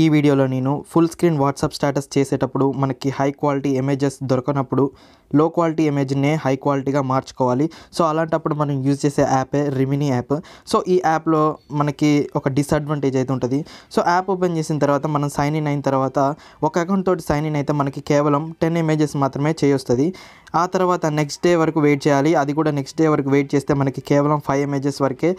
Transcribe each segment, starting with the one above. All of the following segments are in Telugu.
ఈ వీడియోలో నేను ఫుల్ స్క్రీన్ వాట్సాప్ స్టేటస్ చేసేటప్పుడు మనకి హై క్వాలిటీ ఇమేజెస్ దొరకనప్పుడు లో క్వాలిటీ ఇమేజ్నే హై క్వాలిటీగా మార్చుకోవాలి సో అలాంటప్పుడు మనం యూజ్ చేసే యాపే రిమినీ యాప్ సో ఈ యాప్లో మనకి ఒక డిసడ్వాంటేజ్ అయితే ఉంటుంది సో యాప్ ఓపెన్ చేసిన తర్వాత మనం సైన్ ఇన్ అయిన తర్వాత ఒక అకౌంట్ తోటి సైన్ ఇన్ అయితే మనకి కేవలం టెన్ ఇమేజెస్ మాత్రమే చేయొస్తుంది ఆ తర్వాత నెక్స్ట్ డే వరకు వెయిట్ చేయాలి అది కూడా నెక్స్ట్ డే వరకు వెయిట్ చేస్తే మనకి కేవలం ఫైవ్ ఇమేజెస్ వరకే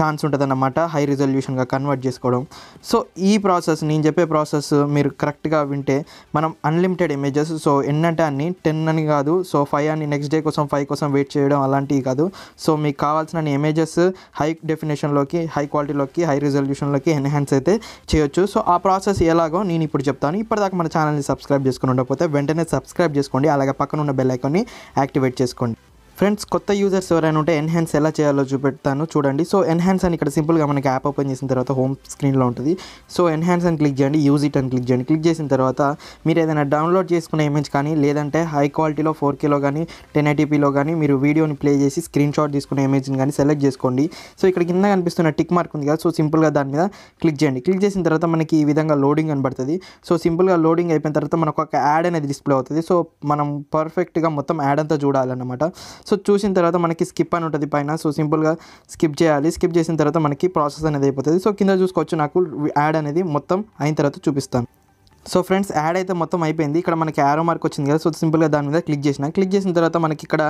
ఛాన్స్ ఉంటుంది అన్నమాట హై రిజల్యూషన్గా కన్వర్ట్ చేసుకోవడం సో ఈ ప్రాసెస్ని నేను చెప్పే ప్రాసెస్ మీరు కరెక్ట్గా వింటే మనం అన్లిమిటెడ్ ఇమేజెస్ సో ఎన్నంటే అన్ని టెన్ అని కాదు సో ఫైవ్ అని నెక్స్ట్ డే కోసం ఫైవ్ కోసం వెయిట్ చేయడం అలాంటివి కాదు సో మీకు కావాల్సిన ఇమేజెస్ హై డెఫినేషన్లోకి హై క్వాలిటీలోకి హై రిజల్యూషన్లోకి ఎన్హాన్స్ అయితే చేయొచ్చు సో ఆ ప్రాసెస్ ఎలాగో నేను ఇప్పుడు చెప్తాను ఇప్పటిదాకా మన ఛానల్ని సబ్స్క్రైబ్ చేసుకుని ఉండకపోతే వెంటనే సబ్స్క్రైబ్ చేసుకోండి అలాగే పక్కన ఉన్న బెల్ ఐకాన్ని యాక్టివేట్ చేసుకోండి ఫ్రెండ్స్ కొత్త యూజర్స్ ఎవరైనా ఉంటే ఎన్హాన్స్ ఎలా చేయాలో చూపెడతాను చూడండి సో ఎన్హాన్స్ అని ఇక్కడ సింపుల్గా మనకి యాప్ ఓపెన్ చేసిన తర్వాత హోమ్ స్క్రీన్లో ఉంటుంది సో ఎన్హాన్స్ అని క్లిక్ చేయండి యూజ్ ఇట్ అని క్లిక్ చేయండి క్లిక్ చేసిన తర్వాత మీరు ఏదైనా డౌన్లోడ్ చేసుకున్న ఇమేజ్ కానీ లేదంటే హై క్వాలిటీలో ఫోర్ కేలో కానీ టెన్ ఐటీపీలో కానీ మీరు వీడియోని ప్లే చేసి స్క్రీన్ షాట్ తీసుకున్న ఇమేజ్ని కానీ సెలెక్ట్ చేసుకోండి సో ఇక్కడ కింద కనిపిస్తున్న టిక్ మార్క్ ఉంది కదా సో సింపుల్గా దాని మీద క్లిక్ చేయండి క్లిక్ చేసిన తర్వాత మనకి ఈ విధంగా లోడింగ్ కనబడుతుంది సో సింపుల్గా లోడింగ్ అయిపోయిన తర్వాత మనకు ఒక యాడ్ అనేది డిస్ప్లే అవుతుంది సో మనం పర్ఫెక్ట్గా మొత్తం యాడ్ అంతా చూడాలన్నమాట సో చూసిన తర్వాత మనకి స్కిప్ అని ఉంటుంది పైన సో సింపుల్గా స్కిప్ చేయాలి స్కిప్ చేసిన తర్వాత మనకి ప్రాసెస్ అనేది అయిపోతుంది సో కింద చూసుకోవచ్చు నాకు యాడ్ అనేది మొత్తం అయిన తర్వాత చూపిస్తాను సో ఫ్రెండ్స్ యాడ్ అయితే మొత్తం అయిపోయింది ఇక్కడ మనకి యారో మార్క్ వచ్చింది కదా సో సింపుల్గా దాని మీద క్లిక్ చేసిన క్లిక్ చేసిన తర్వాత మనకి ఇక్కడ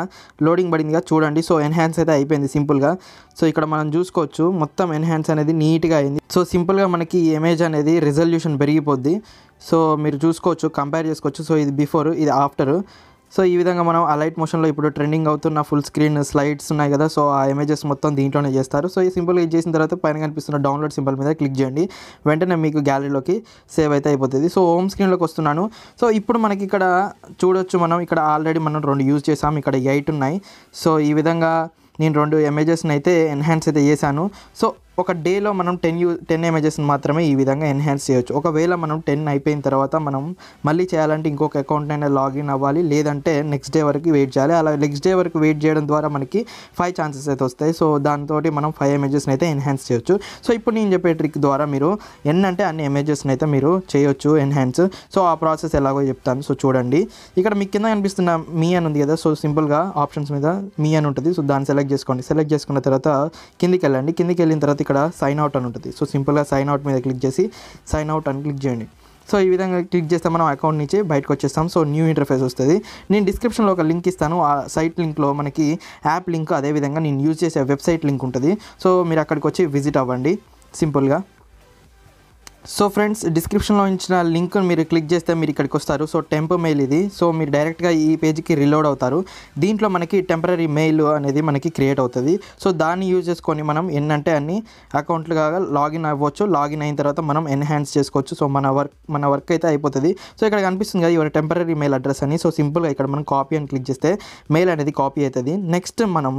లోడింగ్ పడింది కదా చూడండి సో ఎన్హాన్స్ అయితే అయిపోయింది సింపుల్గా సో ఇక్కడ మనం చూసుకోవచ్చు మొత్తం ఎన్హాన్స్ అనేది నీట్గా అయింది సో సింపుల్గా మనకి ఇమేజ్ అనేది రిజల్యూషన్ పెరిగిపోద్ది సో మీరు చూసుకోవచ్చు కంపేర్ చేసుకోవచ్చు సో ఇది బిఫోర్ ఇది ఆఫ్టర్ సో ఈ విధంగా మనం ఆ లైట్ మోషన్లో ఇప్పుడు ట్రెండింగ్ అవుతున్న ఫుల్ స్క్రీన్ స్లైడ్స్ ఉన్నాయి కదా సో ఆ ఇమేజెస్ మొత్తం దీంట్లోనే చేస్తారు సో ఈ సింపుల్గా ఇది చేసిన తర్వాత పైన కనిపిస్తున్న డౌన్లోడ్ సింబల్ మీద క్లిక్ చేయండి వెంటనే మీకు గ్యాలరీలోకి సేవ్ అయితే అయిపోతుంది సో హోమ్ స్క్రీన్లోకి వస్తున్నాను సో ఇప్పుడు మనకి ఇక్కడ చూడొచ్చు మనం ఇక్కడ ఆల్రెడీ మనం రెండు యూజ్ చేసాం ఇక్కడ ఎయిట్ ఉన్నాయి సో ఈ విధంగా నేను రెండు ఇమేజెస్ని అయితే ఎన్హాన్స్ అయితే చేశాను సో ఒక డేలో మనం టెన్ యూ టెన్ ఇమేజెస్ని మాత్రమే ఈ విధంగా ఎన్హాన్స్ చేయొచ్చు ఒకవేళ మనం టెన్ అయిపోయిన తర్వాత మనం మళ్ళీ చేయాలంటే ఇంకొక అకౌంట్ అయినా లాగిన్ అవ్వాలి లేదంటే నెక్స్ట్ డే వరకు వెయిట్ చేయాలి అలా నెక్స్ట్ డే వరకు వెయిట్ చేయడం ద్వారా మనకి ఫైవ్ ఛాన్సెస్ అయితే వస్తాయి సో దాంతో మనం ఫైవ్ ఇమేజెస్ని అయితే ఎన్హాన్స్ చేయొచ్చు సో ఇప్పుడు నేను చెప్పే ట్రిక్ ద్వారా మీరు ఎన్ అంటే అన్ని ఇమేజెస్ని అయితే మీరు చేయొచ్చు ఎన్హాన్స్ సో ఆ ప్రాసెస్ ఎలాగో చెప్తాను సో చూడండి ఇక్కడ మీకు కింద కనిపిస్తున్న మీ అని ఉంది కదా సో సింపుల్గా ఆప్షన్స్ మీద మీ అని ఉంటుంది సో దాన్ని సెలెక్ట్ చేసుకోండి సెలెక్ట్ చేసుకున్న తర్వాత కిందికి వెళ్ళండి కిందికి వెళ్ళిన తర్వాత ఇక్కడ సైన్ అవుట్ అని ఉంటుంది సో సింపుల్గా సైన్ అవుట్ మీద క్లిక్ చేసి సైన్ అవుట్ అని క్లిక్ చేయండి సో ఈ విధంగా క్లిక్ చేస్తే మనం అకౌంట్ నుంచి బయటకు వచ్చేస్తాం సో న్యూ ఇంటర్ఫేస్ వస్తుంది నేను డిస్క్రిప్షన్లో ఒక లింక్ ఇస్తాను ఆ సైట్ లింక్లో మనకి యాప్ లింక్ అదేవిధంగా నేను యూజ్ చేసే వెబ్సైట్ లింక్ ఉంటుంది సో మీరు అక్కడికి వచ్చి విజిట్ అవ్వండి సింపుల్గా సో ఫ్రెండ్స్ డిస్క్రిప్షన్లో ఇచ్చిన లింక్ మీరు క్లిక్ చేస్తే మీరు ఇక్కడికి వస్తారు సో టెంప్ మెయిల్ ఇది సో మీరు డైరెక్ట్గా ఈ పేజ్కి రిలోడ్ అవుతారు దీంట్లో మనకి టెంపరీ మెయిల్ అనేది మనకి క్రియేట్ అవుతుంది సో దాన్ని యూజ్ చేసుకొని మనం ఎన్నంటే అన్ని అకౌంట్లుగా లాగిన్ అవ్వచ్చు లాగిన్ అయిన తర్వాత మనం ఎన్హాన్స్ చేసుకోవచ్చు సో మన వర్క్ మన వర్క్ అయితే అయిపోతుంది సో ఇక్కడ కనిపిస్తుంది కదా ఇవన్న టెంపరీ మెయిల్ అడ్రస్ అని సో సింపుల్గా ఇక్కడ మనం కాపీ అని క్లిక్ చేస్తే మెయిల్ అనేది కాపీ అవుతుంది నెక్స్ట్ మనం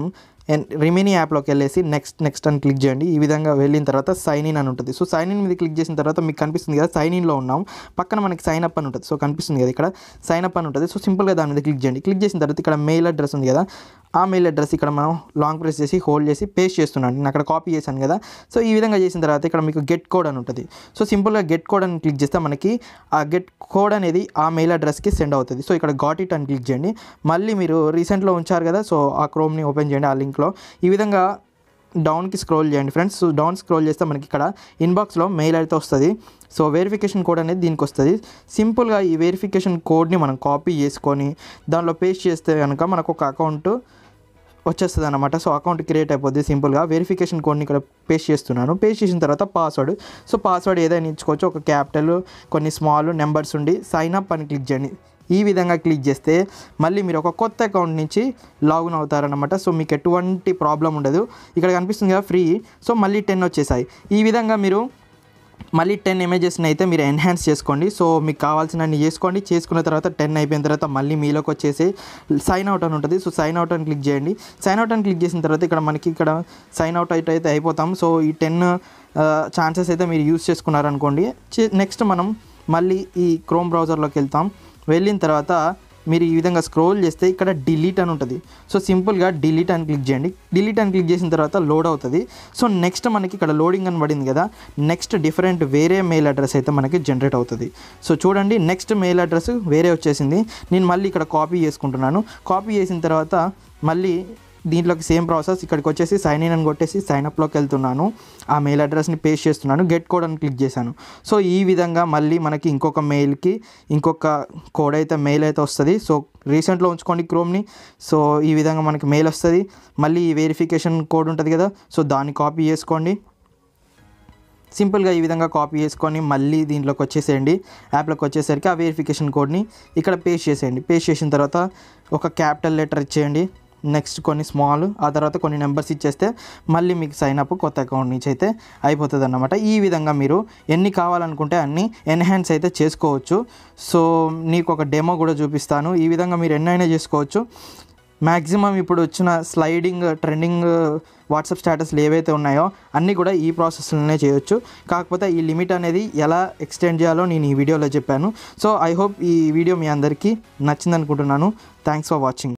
అండ్ రిమైనింగ్ యాప్లోకి వెళ్ళేసి నెక్స్ట్ నెక్స్ట్ అని క్లిక్ చేయండి ఈ విధంగా వెళ్ళిన తర్వాత సైన్ ఇన్ అని ఉంటుంది సో సైన్ ఇన్ మీద క్లిక్ చేసిన తర్వాత మీకు కనిపిస్తుంది కదా సైన్ ఇన్లో ఉన్నాం పక్కన మనకి సైన్ అప్ అని ఉంటుంది సో కనిపిస్తుంది కదా ఇక్కడ సైన్ అప్ అని ఉంటుంది సో సింపుల్గా దాని మీద క్లిక్ చేయండి క్లిక్ చేసిన తర్వాత ఇక్కడ మెయిల్ అడ్రస్ ఉంది కదా ఆ మెయిల్ అడ్రస్ ఇక్కడ మనం లాంగ్ ప్రెస్ చేసి హోల్డ్ చేసి పేస్ట్ చేస్తున్నాను నేను అక్కడ కాపీ చేశాను కదా సో ఈ విధంగా చేసిన తర్వాత ఇక్కడ మీకు గెట్ కోడ్ అని ఉంటుంది సో సింపుల్గా గెట్ కోడ్ అని క్లిక్ చేస్తే మనకి ఆ గెట్ కోడ్ అనేది ఆ మెయిల్ అడ్రస్కి సెండ్ అవుతుంది సో ఇక్కడ ఘాట్ ఇట్ అని క్లిక్ చేయండి మళ్ళీ మీరు రీసెంట్లో ఉంచారు కదా సో ఆ క్రోమ్ని ఓపెన్ చేయండి ఆ లింక్ లింక్లో ఈ విధంగా డౌన్కి స్క్రోల్ చేయండి ఫ్రెండ్స్ సో డౌన్ స్క్రోల్ చేస్తే మనకి ఇక్కడ ఇన్బాక్స్లో మెయిల్ అయితే వస్తుంది సో వెరిఫికేషన్ కోడ్ అనేది దీనికి వస్తుంది సింపుల్గా ఈ వెరిఫికేషన్ కోడ్ని మనం కాపీ చేసుకొని దానిలో పేస్ట్ చేస్తే కనుక మనకు ఒక అకౌంట్ వచ్చేస్తుంది అనమాట సో అకౌంట్ క్రియేట్ అయిపోద్ది సింపుల్గా వెరిఫికేషన్ కోడ్ని ఇక్కడ పేస్ట్ చేస్తున్నాను పేస్ట్ చేసిన తర్వాత పాస్వర్డ్ సో పాస్వర్డ్ ఏదైనా ఇచ్చుకోవచ్చు ఒక క్యాపిటల్ కొన్ని స్మాల్ నెంబర్స్ ఉండి సైన్ అప్ అని క్లిక్ చేయండి ఈ విధంగా క్లిక్ చేస్తే మళ్ళీ మీరు ఒక కొత్త అకౌంట్ నుంచి లాగిన్ అవుతారనమాట సో మీకు ఎటువంటి ప్రాబ్లం ఉండదు ఇక్కడ కనిపిస్తుంది కదా ఫ్రీ సో మళ్ళీ టెన్ వచ్చేసాయి ఈ విధంగా మీరు మళ్ళీ టెన్ ఇమేజెస్ని అయితే మీరు ఎన్హాన్స్ చేసుకోండి సో మీకు కావాల్సినవన్నీ చేసుకోండి చేసుకున్న తర్వాత టెన్ అయిపోయిన తర్వాత మళ్ళీ మీలోకి వచ్చేసి సైన్ అవుట్ అని ఉంటుంది సో సైన్ అవుట్ అని క్లిక్ చేయండి సైన్ అవుట్ అని క్లిక్ చేసిన తర్వాత ఇక్కడ మనకి ఇక్కడ సైన్ అవుట్ అయితే అయిపోతాం సో ఈ టెన్ ఛాన్సెస్ అయితే మీరు యూస్ చేసుకున్నారనుకోండి నెక్స్ట్ మనం మళ్ళీ ఈ క్రోమ్ బ్రౌజర్లోకి వెళ్తాం వెళ్ళిన తర్వాత మీరు ఈ విధంగా స్క్రోల్ చేస్తే ఇక్కడ డిలీట్ అని ఉంటుంది సో సింపుల్గా డిలీట్ అని క్లిక్ చేయండి డిలీట్ అని క్లిక్ చేసిన తర్వాత లోడ్ అవుతుంది సో నెక్స్ట్ మనకి ఇక్కడ లోడింగ్ అని పడింది కదా నెక్స్ట్ డిఫరెంట్ వేరే మెయిల్ అడ్రస్ అయితే మనకి జనరేట్ అవుతుంది సో చూడండి నెక్స్ట్ మెయిల్ అడ్రస్ వేరే వచ్చేసింది నేను మళ్ళీ ఇక్కడ కాపీ చేసుకుంటున్నాను కాపీ చేసిన తర్వాత మళ్ళీ దీంట్లోకి సేమ్ ప్రాసెస్ ఇక్కడికి వచ్చేసి సైన్ ఇన్ అని కొట్టేసి సైన్ అప్లోకి వెళ్తున్నాను ఆ మెయిల్ అడ్రస్ని పేస్ట్ చేస్తున్నాను గెట్ కోడ్ అని క్లిక్ చేశాను సో ఈ విధంగా మళ్ళీ మనకి ఇంకొక మెయిల్కి ఇంకొక కోడ్ అయితే మెయిల్ అయితే వస్తుంది సో రీసెంట్లో ఉంచుకోండి క్రోమ్ని సో ఈ విధంగా మనకి మెయిల్ వస్తుంది మళ్ళీ ఈ వెరిఫికేషన్ కోడ్ ఉంటుంది కదా సో దాన్ని కాపీ చేసుకోండి సింపుల్గా ఈ విధంగా కాపీ చేసుకొని మళ్ళీ దీంట్లోకి వచ్చేసేయండి యాప్లోకి వచ్చేసరికి ఆ వెరిఫికేషన్ కోడ్ని ఇక్కడ పేస్ట్ చేసేయండి పేస్ట్ చేసిన తర్వాత ఒక క్యాపిటల్ లెటర్ ఇచ్చేయండి నెక్స్ట్ కొన్ని స్మాల్ ఆ తర్వాత కొన్ని నెంబర్స్ ఇచ్చేస్తే మళ్ళీ మీకు సైన్ అప్ కొత్త అకౌంట్ నుంచి అయితే అయిపోతుంది అనమాట ఈ విధంగా మీరు ఎన్ని కావాలనుకుంటే అన్ని ఎన్హాన్స్ అయితే చేసుకోవచ్చు సో నీకు ఒక డెమో కూడా చూపిస్తాను ఈ విధంగా మీరు ఎన్నైనా చేసుకోవచ్చు మ్యాక్సిమం ఇప్పుడు వచ్చిన స్లైడింగ్ ట్రెండింగ్ వాట్సాప్ స్టేటస్లు ఏవైతే ఉన్నాయో అన్నీ కూడా ఈ ప్రాసెస్లోనే చేయొచ్చు కాకపోతే ఈ లిమిట్ అనేది ఎలా ఎక్స్టెండ్ చేయాలో నేను ఈ వీడియోలో చెప్పాను సో ఐ హోప్ ఈ వీడియో మీ అందరికీ నచ్చిందనుకుంటున్నాను థ్యాంక్స్ ఫర్ వాచింగ్